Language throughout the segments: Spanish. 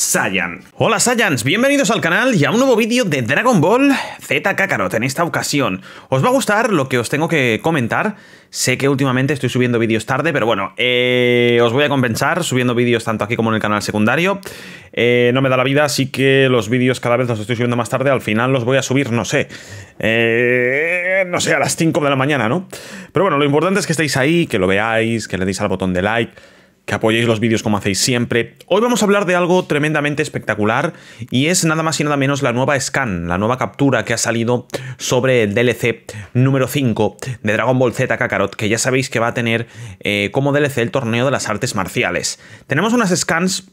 Saiyan. Hola Saiyans, bienvenidos al canal y a un nuevo vídeo de Dragon Ball Z Kakarot en esta ocasión. Os va a gustar lo que os tengo que comentar, sé que últimamente estoy subiendo vídeos tarde, pero bueno, eh, os voy a compensar subiendo vídeos tanto aquí como en el canal secundario. Eh, no me da la vida, así que los vídeos cada vez los estoy subiendo más tarde, al final los voy a subir, no sé, eh, no sé, a las 5 de la mañana, ¿no? Pero bueno, lo importante es que estéis ahí, que lo veáis, que le deis al botón de like que apoyéis los vídeos como hacéis siempre. Hoy vamos a hablar de algo tremendamente espectacular y es nada más y nada menos la nueva scan, la nueva captura que ha salido sobre el DLC número 5 de Dragon Ball Z Kakarot, que ya sabéis que va a tener eh, como DLC el torneo de las artes marciales. Tenemos unas scans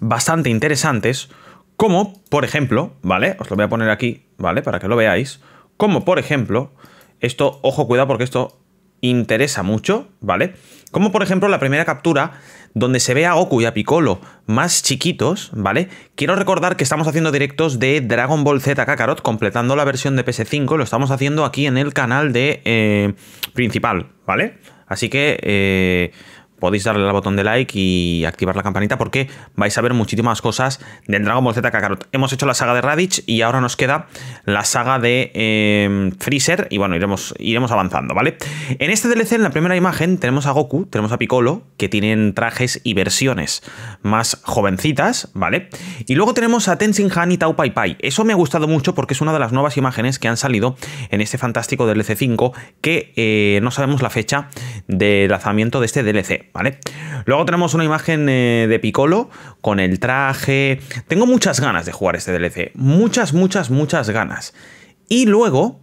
bastante interesantes, como, por ejemplo, ¿vale? Os lo voy a poner aquí, ¿vale? Para que lo veáis. Como, por ejemplo, esto, ojo, cuidado porque esto interesa mucho, ¿vale? Como por ejemplo la primera captura donde se ve a Goku y a Piccolo más chiquitos, ¿vale? Quiero recordar que estamos haciendo directos de Dragon Ball Z Kakarot completando la versión de PS5, lo estamos haciendo aquí en el canal de eh, principal, ¿vale? Así que... Eh, podéis darle al botón de like y activar la campanita porque vais a ver muchísimas cosas del Dragon Ball Z Kakarot. Hemos hecho la saga de Raditz y ahora nos queda la saga de em, Freezer y bueno, iremos, iremos avanzando, ¿vale? En este DLC, en la primera imagen, tenemos a Goku, tenemos a Piccolo, que tienen trajes y versiones más jovencitas, ¿vale? Y luego tenemos a Tenzin Han y Tau Pai Pai. Eso me ha gustado mucho porque es una de las nuevas imágenes que han salido en este fantástico DLC 5 que eh, no sabemos la fecha de lanzamiento de este DLC. ¿vale? Luego tenemos una imagen eh, de Piccolo con el traje. Tengo muchas ganas de jugar este DLC. Muchas, muchas, muchas ganas. Y luego,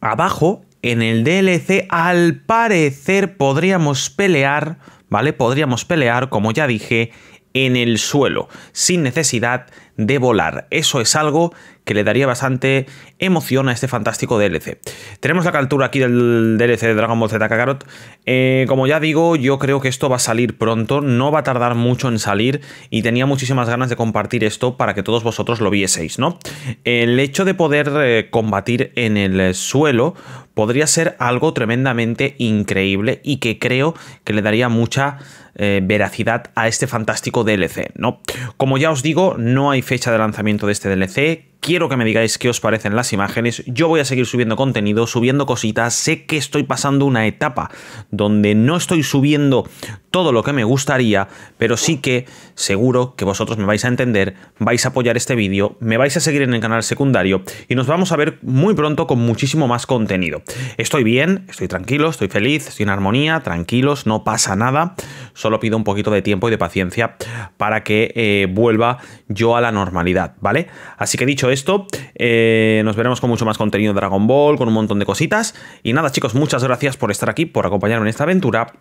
abajo, en el DLC, al parecer podríamos pelear, ¿vale? Podríamos pelear, como ya dije, en el suelo, sin necesidad de volar. Eso es algo que le daría bastante emoción a este fantástico DLC. Tenemos la captura aquí del DLC de Dragon Ball Z Kakarot. Eh, como ya digo, yo creo que esto va a salir pronto, no va a tardar mucho en salir y tenía muchísimas ganas de compartir esto para que todos vosotros lo vieseis, ¿no? El hecho de poder eh, combatir en el suelo podría ser algo tremendamente increíble y que creo que le daría mucha eh, veracidad a este fantástico DLC, ¿no? Como ya os digo, no hay fecha de lanzamiento de este DLC, quiero que me digáis qué os parecen las imágenes. Yo voy a seguir subiendo contenido, subiendo cositas. Sé que estoy pasando una etapa donde no estoy subiendo todo lo que me gustaría, pero sí que seguro que vosotros me vais a entender, vais a apoyar este vídeo, me vais a seguir en el canal secundario y nos vamos a ver muy pronto con muchísimo más contenido. Estoy bien, estoy tranquilo, estoy feliz, estoy en armonía, tranquilos, no pasa nada. Solo pido un poquito de tiempo y de paciencia para que eh, vuelva yo a la normalidad, ¿vale? Así que dicho esto, eh, nos veremos con mucho más contenido de Dragon Ball, con un montón de cositas. Y nada, chicos, muchas gracias por estar aquí, por acompañarme en esta aventura.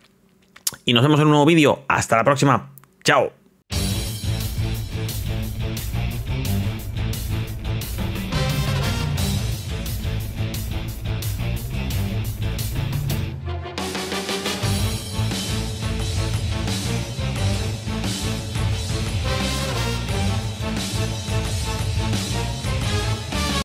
Y nos vemos en un nuevo vídeo. Hasta la próxima. Chao.